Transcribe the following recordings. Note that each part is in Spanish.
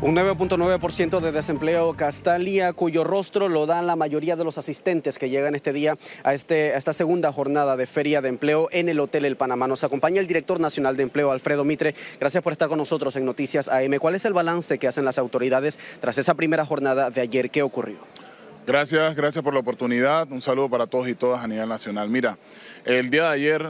Un 9.9% de desempleo Castalia, cuyo rostro lo dan la mayoría de los asistentes que llegan este día este, a, esta segunda jornada de Feria de Empleo en el Hotel El Panamá. Nos acompaña el director nacional de empleo, Alfredo Mitre. Gracias por estar con nosotros en Noticias AM. ¿Cuál es el balance que hacen las autoridades tras esa primera jornada de ayer? ¿Qué ocurrió? Gracias, gracias por la oportunidad. Un saludo para todos y todas a nivel nacional. Mira, el día de ayer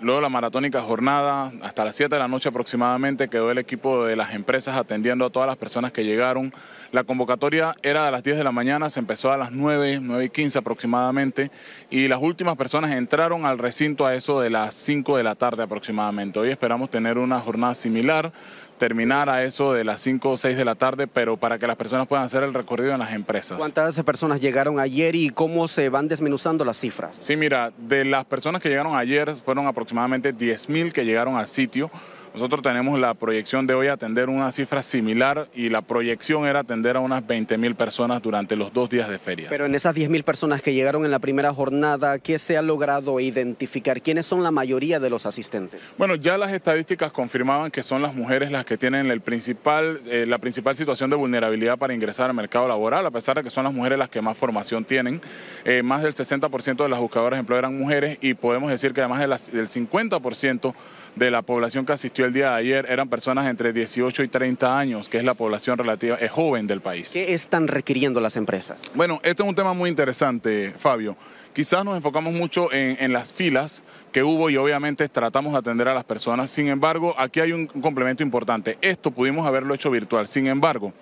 luego la maratónica jornada, hasta las 7 de la noche aproximadamente, quedó el equipo de las empresas atendiendo a todas las personas que llegaron. La convocatoria era a las 10 de la mañana, se empezó a las 9, 9 y 15 aproximadamente, y las últimas personas entraron al recinto a eso de las 5 de la tarde aproximadamente. Hoy esperamos tener una jornada similar, terminar a eso de las 5 o 6 de la tarde, pero para que las personas puedan hacer el recorrido en las empresas. ¿Cuántas personas llegaron ayer y cómo se van desmenuzando las cifras? Sí, mira, de las personas que llegaron ayer fueron aproximadamente 10.000 que llegaron al sitio nosotros tenemos la proyección de hoy atender una cifra similar y la proyección era atender a unas 20.000 personas durante los dos días de feria. Pero en esas 10 mil personas que llegaron en la primera jornada, ¿qué se ha logrado identificar? ¿Quiénes son la mayoría de los asistentes? Bueno, ya las estadísticas confirmaban que son las mujeres las que tienen el principal, eh, la principal situación de vulnerabilidad para ingresar al mercado laboral, a pesar de que son las mujeres las que más formación tienen. Eh, más del 60% de las buscadoras de empleo eran mujeres y podemos decir que además del 50% de la población que asistió el día de ayer eran personas entre 18 y 30 años, que es la población relativa eh, joven del país. ¿Qué están requiriendo las empresas? Bueno, este es un tema muy interesante, Fabio. Quizás nos enfocamos mucho en, en las filas que hubo y obviamente tratamos de atender a las personas. Sin embargo, aquí hay un complemento importante. Esto pudimos haberlo hecho virtual. Sin embargo,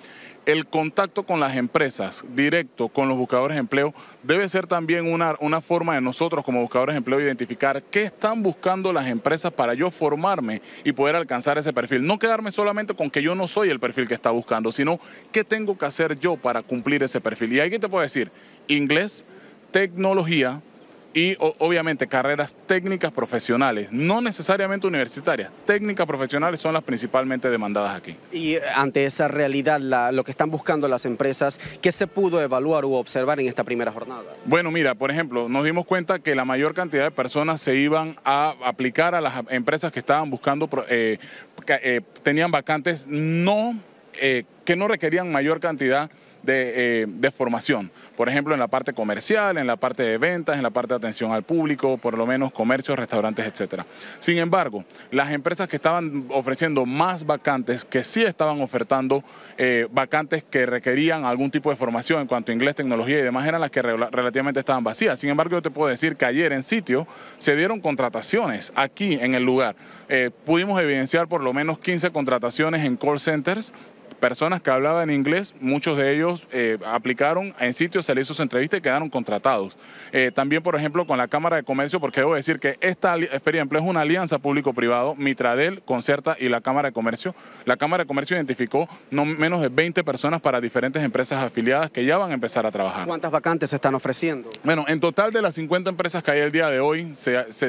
el contacto con las empresas directo, con los buscadores de empleo, debe ser también una, una forma de nosotros como buscadores de empleo identificar qué están buscando las empresas para yo formarme y poder alcanzar ese perfil. No quedarme solamente con que yo no soy el perfil que está buscando, sino qué tengo que hacer yo para cumplir ese perfil. Y ahí te puedo decir, inglés, tecnología, y obviamente carreras técnicas profesionales, no necesariamente universitarias, técnicas profesionales son las principalmente demandadas aquí. Y ante esa realidad, lo que están buscando las empresas, ¿qué se pudo evaluar u observar en esta primera jornada? Bueno, mira, por ejemplo, nos dimos cuenta que la mayor cantidad de personas se iban a aplicar a las empresas que estaban buscando, eh, eh, tenían vacantes no, eh, que no requerían mayor cantidad eh, de, formación. Por ejemplo, en la parte comercial, en la parte de ventas, en la parte de atención al público, por lo menos comercios, restaurantes, etc. Sin embargo, las empresas que estaban ofreciendo más vacantes, que sí estaban ofertando eh, vacantes que requerían algún tipo de formación en cuanto a inglés, tecnología y demás, eran las que relativamente estaban vacías. Sin embargo, yo te puedo decir que ayer en sitio se dieron contrataciones aquí en el lugar. Eh, pudimos evidenciar por lo menos 15 contrataciones en call centers personas que hablaban inglés, muchos de ellos eh, aplicaron en sitios, se les hizo su entrevista y quedaron contratados. Eh, también, por ejemplo, con la Cámara de Comercio, porque debo decir que esta feria eh, empleo es una alianza público-privado, Mitradel, Concerta y la Cámara de Comercio. La Cámara de Comercio identificó no menos de 20 personas para diferentes empresas afiliadas que ya van a empezar a trabajar. ¿Cuántas vacantes se están ofreciendo? Bueno, en total de las 50 empresas que hay el día de hoy,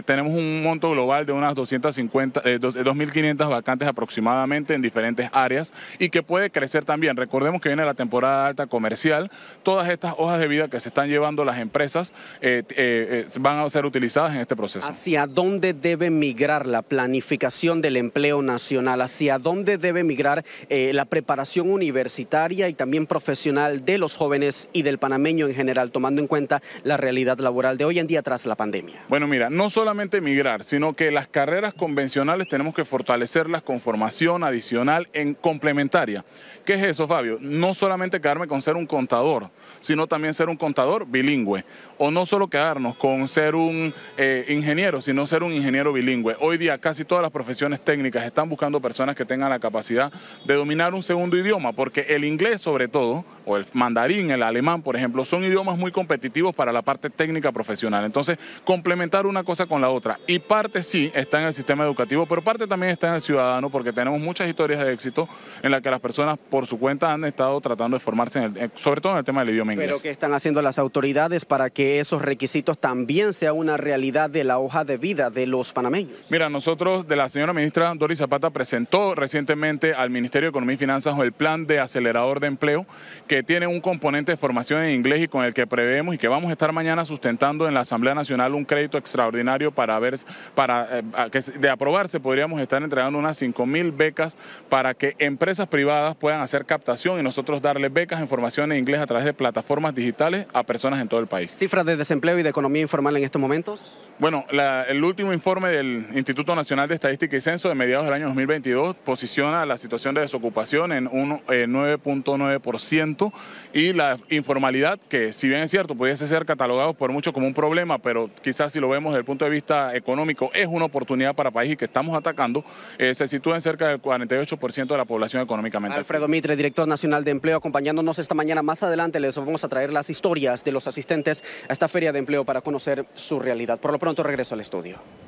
tenemos un monto global de unas 250, eh, 2.500 vacantes aproximadamente en diferentes áreas y que puede crecer también. Recordemos que viene la temporada alta comercial. Todas estas hojas de vida que se están llevando las empresas eh, eh, eh, van a ser utilizadas en este proceso. ¿Hacia dónde debe migrar la planificación del empleo nacional? ¿Hacia dónde debe migrar la preparación universitaria y también profesional de los jóvenes y del panameño en general, tomando en cuenta la realidad laboral de hoy en día tras la pandemia? Bueno, mira, no solamente migrar, sino que las carreras convencionales tenemos que fortalecerlas con formación adicional en complementaria. ¿Qué es eso, Fabio? No solamente quedarme con ser un contador, sino también ser un contador bilingüe. O no solo quedarnos con ser un eh, ingeniero, sino ser un ingeniero bilingüe. Hoy día casi todas las profesiones técnicas están buscando personas que tengan la capacidad de dominar un segundo idioma, porque el inglés sobre todo, o el mandarín, el alemán, por ejemplo, son idiomas muy competitivos para la parte técnica profesional. Entonces, complementar una cosa con la otra. Y parte sí está en el sistema educativo, pero parte también está en el ciudadano, porque tenemos muchas historias de éxito en las que las personas por su cuenta han estado tratando de formarse, en sobre todo en el tema del idioma inglés. ¿Pero qué están haciendo las autoridades para que esos requisitos también sea una realidad de la hoja de vida de los panameños? Mira, nosotros, de la señora ministra Doris Zapata, presentó recientemente al Ministerio de Economía y Finanzas el plan de acelerador de empleo que tiene un componente de formación en inglés y con el que preveemos y que vamos a estar mañana sustentando en la Asamblea Nacional un crédito extraordinario para ver, para eh, que de aprobarse podríamos estar entregando unas 5000 mil becas para que empresas privadas puedan hacer captación y nosotros darle becas en formación en inglés a través de plataformas digitales a personas en todo el país. ¿Cifras de desempleo y de economía informal en estos momentos? Bueno, la, el último informe del Instituto Nacional de Estadística y Censo de mediados del año 2022 posiciona la situación de desocupación en un 9.9% y la informalidad, que si bien es cierto, pudiese ser catalogado por muchos como un problema, pero quizás si lo vemos desde el punto de vista económico, es una oportunidad para país y que estamos atacando, eh, se sitúa en cerca del 48% de la población económicamente. Alfredo Mitre, director nacional de empleo, acompañándonos esta mañana. Más adelante les vamos a traer las historias de los asistentes a esta feria de empleo para conocer su realidad. Por lo pronto regreso al estudio.